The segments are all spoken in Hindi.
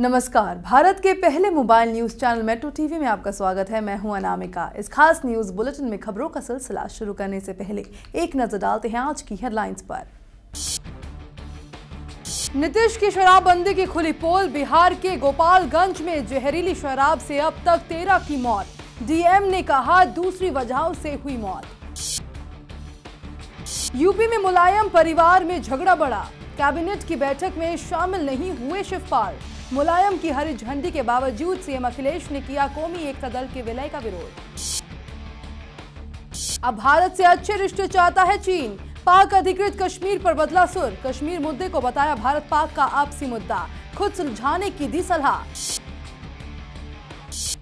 नमस्कार भारत के पहले mobile news channel metro TV में आपका स्वागत है मैं हूं अनामिका इस खास न्यूज बुलेटिन में खबरों का सिलसिला शुरू करने से पहले एक नजर डालते हैं आज की हेडलाइंस पर नीतीश की शराबबंदी की खुली पोल बिहार के गोपालगंज में जहरीली शराब से अब तक तेरह की मौत डीएम ने कहा दूसरी वजहों से हुई मौत यूपी में मुलायम परिवार में झगड़ा बढ़ा कैबिनेट की बैठक में शामिल नहीं हुए शिवपाल मुलायम की हरी झंडी के बावजूद सीएम अखिलेश ने किया कौमी एकता दल के विलय का विरोध अब भारत से अच्छे रिश्ते चाहता है चीन पाक अधिकृत कश्मीर पर बदला सुर कश्मीर मुद्दे को बताया भारत पाक का आपसी मुद्दा खुद सुलझाने की दी सलाह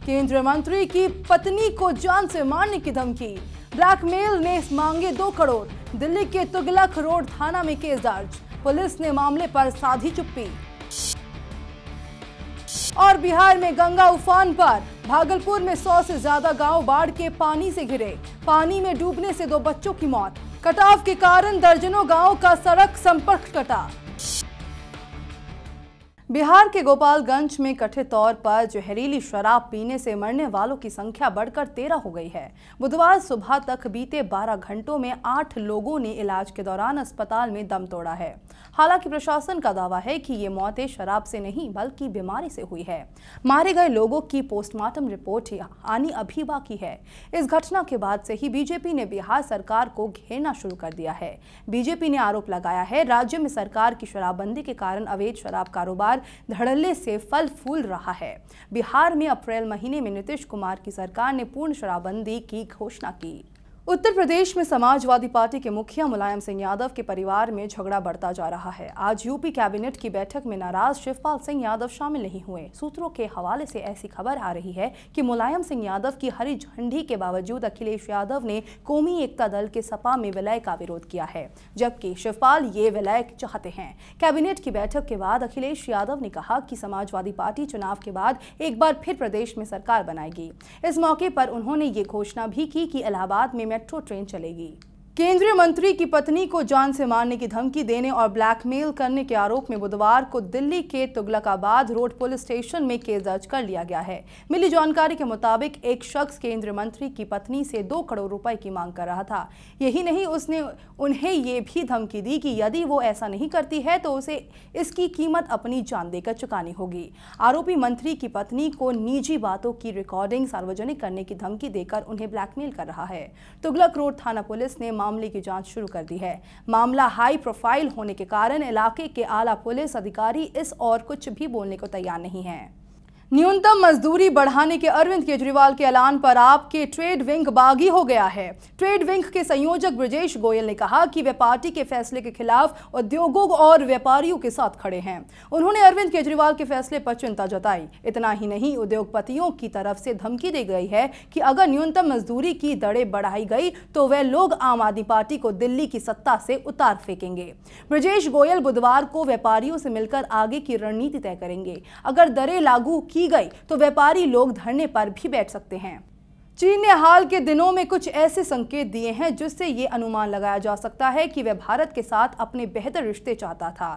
केंद्रीय मंत्री की पत्नी को जान से मारने की धमकी ब्लैकमेल ने मांगे दो करोड़ दिल्ली के तुगलक रोड थाना में केस दर्ज पुलिस ने मामले पर साधी चुप्पी और बिहार में गंगा उफान पर भागलपुर में सौ से ज्यादा गांव बाढ़ के पानी से घिरे पानी में डूबने से दो बच्चों की मौत कटाव के कारण दर्जनों गांव का सड़क संपर्क कटा बिहार के गोपालगंज में कथित तौर पर जहरीली शराब पीने से मरने वालों की संख्या बढ़कर तेरह हो गई है बुधवार सुबह तक बीते बारह घंटों में आठ लोगों ने इलाज के दौरान अस्पताल में दम तोड़ा है हालांकि प्रशासन का दावा है कि ये मौतें शराब से नहीं बल्कि बीमारी से हुई है मारे गए लोगों की पोस्टमार्टम रिपोर्ट आनी अभी बाकी है इस घटना के बाद से ही बीजेपी ने बिहार सरकार को घेरना शुरू कर दिया है बीजेपी ने आरोप लगाया है राज्य में सरकार की शराबबंदी के कारण अवैध शराब कारोबार बाजार धड़ल्ले से फल फूल रहा है बिहार में अप्रैल महीने में नीतीश कुमार की सरकार ने पूर्ण शराबबंदी की घोषणा की उत्तर प्रदेश में समाजवादी पार्टी के मुखिया मुलायम सिंह यादव के परिवार में झगड़ा बढ़ता जा रहा है आज यूपी कैबिनेट की बैठक में नाराज शिवपाल सिंह यादव शामिल नहीं हुए सूत्रों के हवाले से ऐसी खबर आ रही है कि मुलायम सिंह यादव की हरी झंडी के बावजूद अखिलेश यादव ने कौमी एकता दल के सपा में विलय का विरोध किया है जबकि शिवपाल ये विलय चाहते हैं कैबिनेट की बैठक के बाद अखिलेश यादव ने कहा कि समाजवादी पार्टी चुनाव के बाद एक बार फिर प्रदेश में सरकार बनाएगी इस मौके पर उन्होंने ये घोषणा भी की कि इलाहाबाद में मेट्रो ट्रेन चलेगी केंद्रीय मंत्री की पत्नी को जान से मारने की धमकी देने और ब्लैकमेल करने के आरोप में बुधवार को दिल्ली के तुगलकाबाद रोड पुलिस स्टेशन में केस दर्ज कर लिया गया है मिली जानकारी के मुताबिक एक शख्स केंद्रीय मंत्री की पत्नी से दो करोड़ रुपए की मांग कर रहा था यही नहीं उसने उन्हें ये भी धमकी दी कि यदि वो ऐसा नहीं करती है तो उसे इसकी कीमत अपनी जान देकर चुकानी होगी आरोपी मंत्री की पत्नी को निजी बातों की रिकॉर्डिंग सार्वजनिक करने की धमकी देकर उन्हें ब्लैकमेल कर रहा है तुगलक रोड थाना पुलिस ने मामले की जांच शुरू कर दी है मामला हाई प्रोफाइल होने के कारण इलाके के आला पुलिस अधिकारी इस और कुछ भी बोलने को तैयार नहीं है न्यूनतम मजदूरी बढ़ाने के अरविंद केजरीवाल के ऐलान पर आपके ट्रेड विंग बागी हो गया है ट्रेड विंग के संयोजक ब्रजेश गोयल ने कहा कि वे पार्टी के फैसले के खिलाफ उद्योगों और व्यापारियों के साथ खड़े हैं उन्होंने अरविंद केजरीवाल के फैसले पर चिंता जताई इतना ही नहीं उद्योगपतियों की तरफ से धमकी दी गई है कि अगर न्यूनतम मजदूरी की दड़े बढ़ाई गई तो वह लोग आम आदमी पार्टी को दिल्ली की सत्ता से उतार फेंकेंगे ब्रजेश गोयल बुधवार को व्यापारियों से मिलकर आगे की रणनीति तय करेंगे अगर दरें लागू की गई तो व्यापारी लोग धरने पर भी बैठ सकते हैं चीन ने हाल के दिनों में कुछ ऐसे संकेत दिए हैं जिससे ये अनुमान लगाया जा सकता है कि वह भारत के साथ अपने बेहतर रिश्ते चाहता था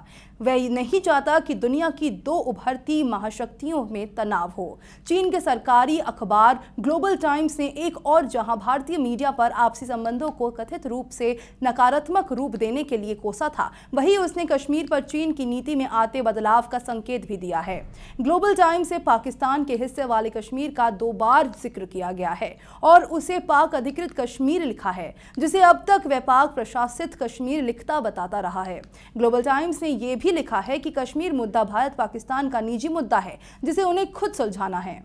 वह नहीं चाहता कि दुनिया की दो उभरती महाशक्तियों में तनाव हो चीन के सरकारी अखबार ग्लोबल टाइम्स ने एक और जहां भारतीय मीडिया पर आपसी संबंधों को कथित रूप से नकारात्मक रूप देने के लिए कोसा था वही उसने कश्मीर पर चीन की नीति में आते बदलाव का संकेत भी दिया है ग्लोबल टाइम्स से पाकिस्तान के हिस्से वाले कश्मीर का दो बार जिक्र किया गया है है और उसे पाक अधिकृत कश्मीर लिखा है जिसे अब तक वह पाक प्रशासित कश्मीर लिखता बताता रहा है ग्लोबल टाइम्स ने यह भी लिखा है कि कश्मीर मुद्दा भारत पाकिस्तान का निजी मुद्दा है जिसे उन्हें खुद सुलझाना है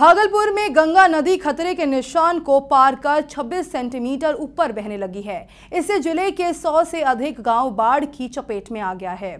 भागलपुर में गंगा नदी खतरे के निशान को पार कर 26 सेंटीमीटर ऊपर बहने लगी है इससे जिले के 100 से अधिक गांव बाढ़ की चपेट में आ गया है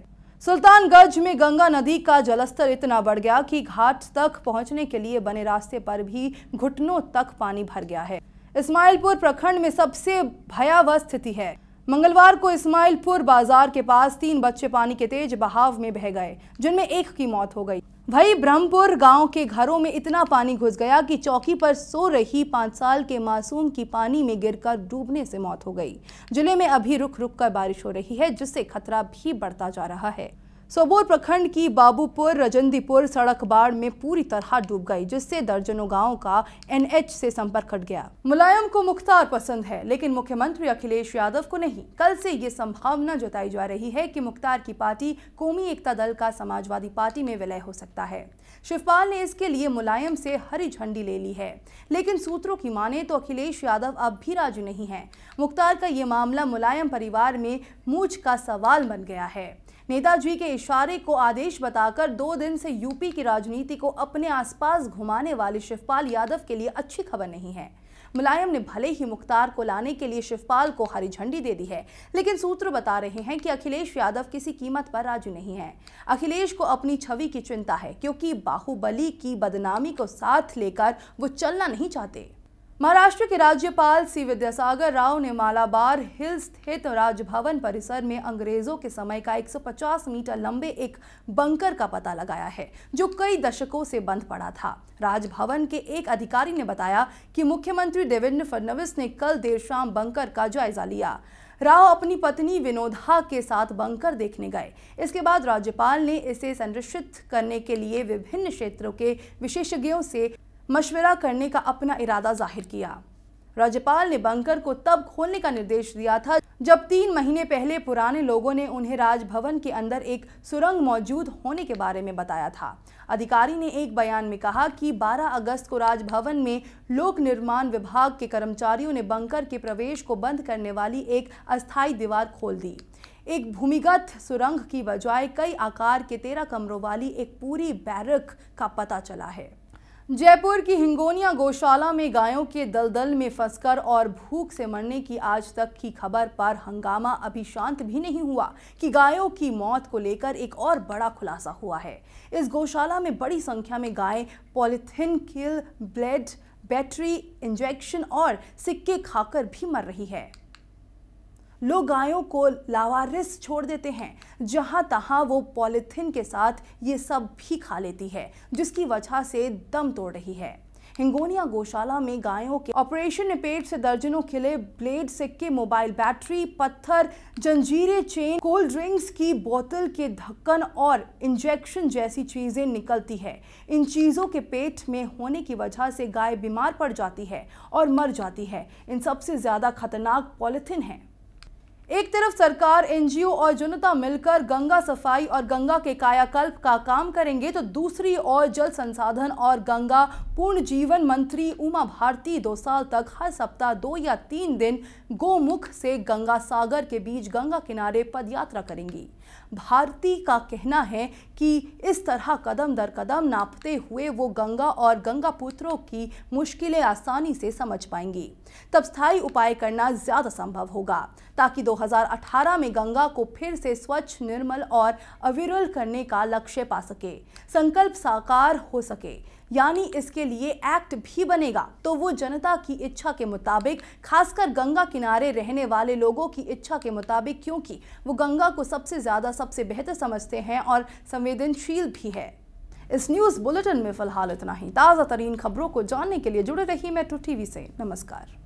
सुल्तानगंज में गंगा नदी का जलस्तर इतना बढ़ गया कि घाट तक पहुंचने के लिए बने रास्ते पर भी घुटनों तक पानी भर गया है इस्माइलपुर प्रखंड में सबसे भयावह स्थिति है मंगलवार को इस्माइलपुर बाजार के पास तीन बच्चे पानी के तेज बहाव में बह गए जिनमें एक की मौत हो गई वही ब्रह्मपुर गांव के घरों में इतना पानी घुस गया कि चौकी पर सो रही पाँच साल के मासूम की पानी में गिरकर डूबने से मौत हो गई जिले में अभी रुक रुक कर बारिश हो रही है जिससे खतरा भी बढ़ता जा रहा है सोबोर प्रखंड की बाबूपुर रजंदीपुर सड़क बाढ़ में पूरी तरह डूब गई जिससे दर्जनों गांवों का एनएच से संपर्क कट गया मुलायम को मुख्तार पसंद है लेकिन मुख्यमंत्री अखिलेश यादव को नहीं कल से ये संभावना जताई जा रही है कि मुख्तार की पार्टी कौमी एकता दल का समाजवादी पार्टी में विलय हो सकता है शिवपाल ने इसके लिए मुलायम से हरी झंडी ले ली है लेकिन सूत्रों की माने तो अखिलेश यादव अब भी राजी नहीं है मुख्तार का ये मामला मुलायम परिवार में मूछ का सवाल बन गया है नेताजी के इशारे को आदेश बताकर दो दिन से यूपी की राजनीति को अपने आसपास घुमाने वाले शिवपाल यादव के लिए अच्छी खबर नहीं है मुलायम ने भले ही मुख्तार को लाने के लिए शिवपाल को हरी झंडी दे दी है लेकिन सूत्र बता रहे हैं कि अखिलेश यादव किसी कीमत पर राजी नहीं है अखिलेश को अपनी छवि की चिंता है क्योंकि बाहुबली की बदनामी को साथ लेकर वो चलना नहीं चाहते महाराष्ट्र के राज्यपाल सी विद्यासागर राव ने मालाबार हिल स्थित राजभवन परिसर में अंग्रेजों के समय का 150 मीटर लंबे एक बंकर का पता लगाया है जो कई दशकों से बंद पड़ा था राजभवन के एक अधिकारी ने बताया कि मुख्यमंत्री देवेंद्र फडणवीस ने कल देर शाम बंकर का जायजा लिया राव अपनी पत्नी विनोदा के साथ बंकर देखने गए इसके बाद राज्यपाल ने इसे संरक्षित करने के लिए विभिन्न क्षेत्रों के विशेषज्ञों से मशवरा करने का अपना इरादा जाहिर किया राज्यपाल ने बंकर को तब खोलने का निर्देश दिया था जब तीन महीने पहले पुराने लोगों ने उन्हें राजभवन के अंदर एक सुरंग मौजूद होने के बारे में बताया था अधिकारी ने एक बयान में कहा कि 12 अगस्त को राजभवन में लोक निर्माण विभाग के कर्मचारियों ने बंकर के प्रवेश को बंद करने वाली एक अस्थायी दीवार खोल दी एक भूमिगत सुरंग की बजाय कई आकार के तेरह कमरों वाली एक पूरी बैरक का पता चला है जयपुर की हिंगोनिया गौशाला में गायों के दलदल में फंसकर और भूख से मरने की आज तक की खबर पर हंगामा अभी शांत भी नहीं हुआ कि गायों की मौत को लेकर एक और बड़ा खुलासा हुआ है इस गौशाला में बड़ी संख्या में गायें पॉलीथिन किल ब्लेड बैटरी इंजेक्शन और सिक्के खाकर भी मर रही है लोग गायों को लावारिस छोड़ देते हैं जहां तहां वो पॉलीथीन के साथ ये सब भी खा लेती है जिसकी वजह से दम तोड़ रही है हिंगोनिया गौशाला में गायों के ऑपरेशन में पेट से दर्जनों किले ब्लेड सिक्के मोबाइल बैटरी पत्थर जंजीरे चेन कोल्ड ड्रिंक्स की बोतल के ढक्कन और इंजेक्शन जैसी चीज़ें निकलती है इन चीज़ों के पेट में होने की वजह से गाय बीमार पड़ जाती है और मर जाती है इन सबसे ज़्यादा खतरनाक पॉलिथिन है एक तरफ सरकार एनजीओ और जनता मिलकर गंगा सफाई और गंगा के कायाकल्प का काम करेंगे तो दूसरी ओर जल संसाधन और गंगा पूर्ण जीवन मंत्री उमा भारती दो साल तक हर सप्ताह दो या तीन दिन गोमुख से गंगा सागर के बीच गंगा किनारे पदयात्रा करेंगी भारती का कहना है कि इस तरह कदम दर कदम नापते हुए वो गंगा और गंगा पुत्रों की मुश्किलें आसानी से समझ पाएंगी तब स्थायी उपाय करना ज़्यादा संभव होगा ताकि दो 2018 में गंगा को फिर से स्वच्छ निर्मल और अविरल करने का लक्ष्य पा सके संकल्प साकार हो सके यानी इसके लिए एक्ट भी बनेगा तो वो जनता की इच्छा के मुताबिक खासकर गंगा किनारे रहने वाले लोगों की इच्छा के मुताबिक क्योंकि वो गंगा को सबसे ज़्यादा सबसे बेहतर समझते हैं और संवेदनशील भी है इस न्यूज़ बुलेटिन में फ़िलहाल इतना ही ताज़ा तरीन खबरों को जानने के लिए जुड़े रहिए टू टीवी से नमस्कार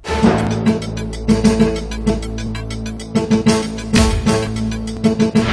Thank you.